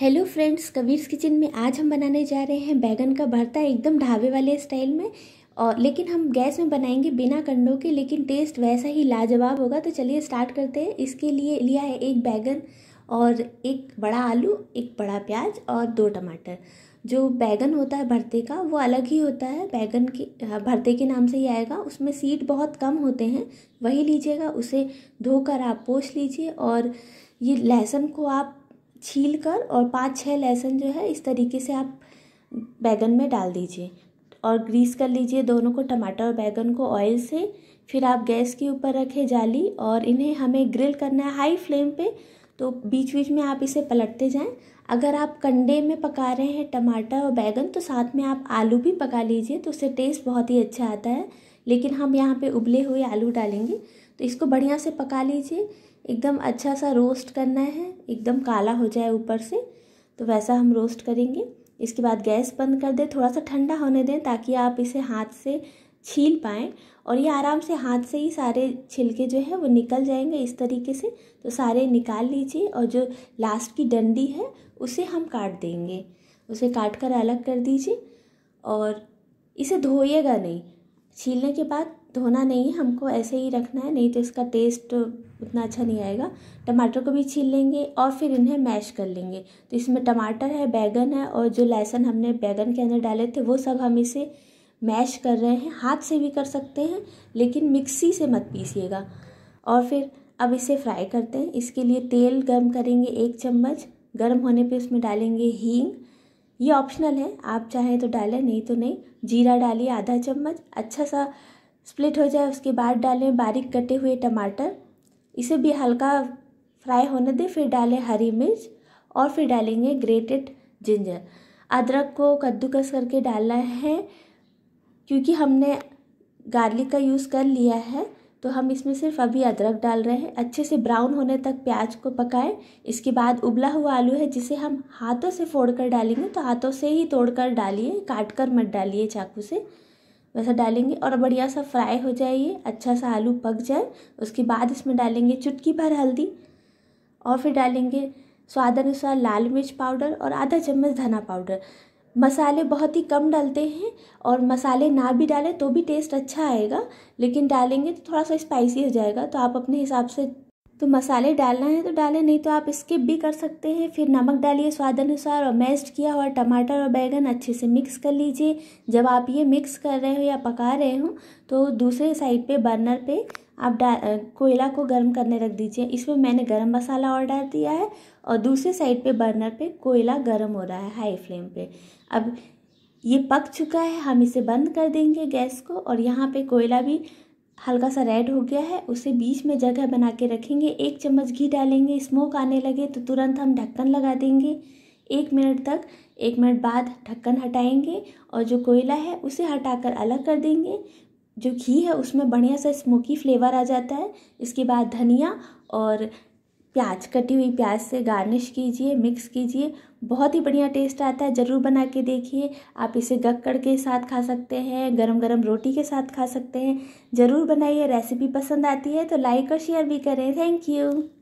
hello friends कबीर्स kitchen में आज हम बनाने जा रहे हैं बैगन का भरता एकदम ढाबे वाले स्टाइल में और लेकिन हम गैस में बनाएंगे बिना कंडों के लेकिन टेस्ट वैसा ही लाजवाब होगा तो चलिए स्टार्ट करते हैं इसके लिए लिया है एक बैगन और एक बड़ा आलू एक बड़ा प्याज और दो टमाटर जो बैगन होता है भरते का वो अलग ही होता है बैगन के हाँ, भरते के नाम से ही आएगा उसमें सीट बहुत कम होते हैं वही लीजिएगा उसे धोकर आप पोछ लीजिए और ये लहसुन को आप छील कर और पाँच छः लहसुन जो है इस तरीके से आप बैगन में डाल दीजिए और ग्रीस कर लीजिए दोनों को टमाटर और बैगन को ऑयल से फिर आप गैस के ऊपर रखें जाली और इन्हें हमें ग्रिल करना है हाई फ्लेम पे तो बीच बीच में आप इसे पलटते जाएं अगर आप कंडे में पका रहे हैं टमाटर और बैगन तो साथ में आप आलू भी पका लीजिए तो उससे टेस्ट बहुत ही अच्छा आता है लेकिन हम यहाँ पे उबले हुए आलू डालेंगे तो इसको बढ़िया से पका लीजिए एकदम अच्छा सा रोस्ट करना है एकदम काला हो जाए ऊपर से तो वैसा हम रोस्ट करेंगे इसके बाद गैस बंद कर दें थोड़ा सा ठंडा होने दें ताकि आप इसे हाथ से छील पाएँ और ये आराम से हाथ से ही सारे छिलके जो है वो निकल जाएंगे इस तरीके से तो सारे निकाल लीजिए और जो लास्ट की डंडी है उसे हम काट देंगे उसे काट कर अलग कर दीजिए और इसे धोइएगा नहीं छीलने के बाद धोना नहीं है हमको ऐसे ही रखना है नहीं तो इसका टेस्ट उतना अच्छा नहीं आएगा टमाटर को भी छील लेंगे और फिर इन्हें मैश कर लेंगे तो इसमें टमाटर है बैगन है और जो लहसुन हमने बैगन के अंदर डाले थे वो सब हम इसे मैश कर रहे हैं हाथ से भी कर सकते हैं लेकिन मिक्सी से मत पीसीएगा और फिर अब इसे फ्राई करते हैं इसके लिए तेल गर्म करेंगे एक चम्मच गर्म होने पर उसमें डालेंगे हींग ये ऑप्शनल है आप चाहें तो डालें नहीं तो नहीं जीरा डालिए आधा चम्मच अच्छा सा स्प्लिट हो जाए उसके बाद डालें बारीक कटे हुए टमाटर इसे भी हल्का फ्राई होने दें फिर डालें हरी मिर्च और फिर डालेंगे ग्रेटेड जिंजर अदरक को कद्दूकस करके डालना है क्योंकि हमने गार्लिक का यूज़ कर लिया है तो हम इसमें सिर्फ अभी अदरक डाल रहे हैं अच्छे से ब्राउन होने तक प्याज को पकाएं इसके बाद उबला हुआ आलू है जिसे हम हाथों से फोड़ कर डालेंगे तो हाथों से ही तोड़ कर डालिए काट कर मत डालिए चाकू से वैसा डालेंगे और बढ़िया सा फ्राई हो जाइए अच्छा सा आलू पक जाए उसके बाद इसमें डालेंगे चुटकी भर हल्दी और फिर डालेंगे स्वाद अनुसार लाल मिर्च पाउडर और आधा चम्मच धना पाउडर मसाले बहुत ही कम डालते हैं और मसाले ना भी डालें तो भी टेस्ट अच्छा आएगा लेकिन डालेंगे तो थोड़ा सा स्पाइसी हो जाएगा तो आप अपने हिसाब से तो मसाले डालना है तो डालें नहीं तो आप स्किप भी कर सकते हैं फिर नमक डालिए स्वाद अनुसार और मेस्ट किया हुआ टमाटर और बैगन अच्छे से मिक्स कर लीजिए जब आप ये मिक्स कर रहे हो या पका रहे हो तो दूसरे साइड पे बर्नर पे आप डाल कोयला को गर्म करने रख दीजिए इसमें मैंने गरम मसाला और डाल दिया है और दूसरे साइड पे बर्नर पे कोयला गर्म हो रहा है हाई फ्लेम पे अब ये पक चुका है हम इसे बंद कर देंगे गैस को और यहाँ पे कोयला भी हल्का सा रेड हो गया है उसे बीच में जगह बना के रखेंगे एक चम्मच घी डालेंगे स्मोक आने लगे तो तुरंत हम ढक्कन लगा देंगे एक मिनट तक एक मिनट बाद ढक्कन हटाएंगे और जो कोयला है उसे हटाकर अलग कर देंगे जो घी है उसमें बढ़िया सा स्मोकी फ्लेवर आ जाता है इसके बाद धनिया और प्याज कटी हुई प्याज से गार्निश कीजिए मिक्स कीजिए बहुत ही बढ़िया टेस्ट आता है ज़रूर बना के देखिए आप इसे गक्कड़ के साथ खा सकते हैं गरम गरम रोटी के साथ खा सकते हैं ज़रूर बनाइए रेसिपी पसंद आती है तो लाइक और शेयर भी करें थैंक यू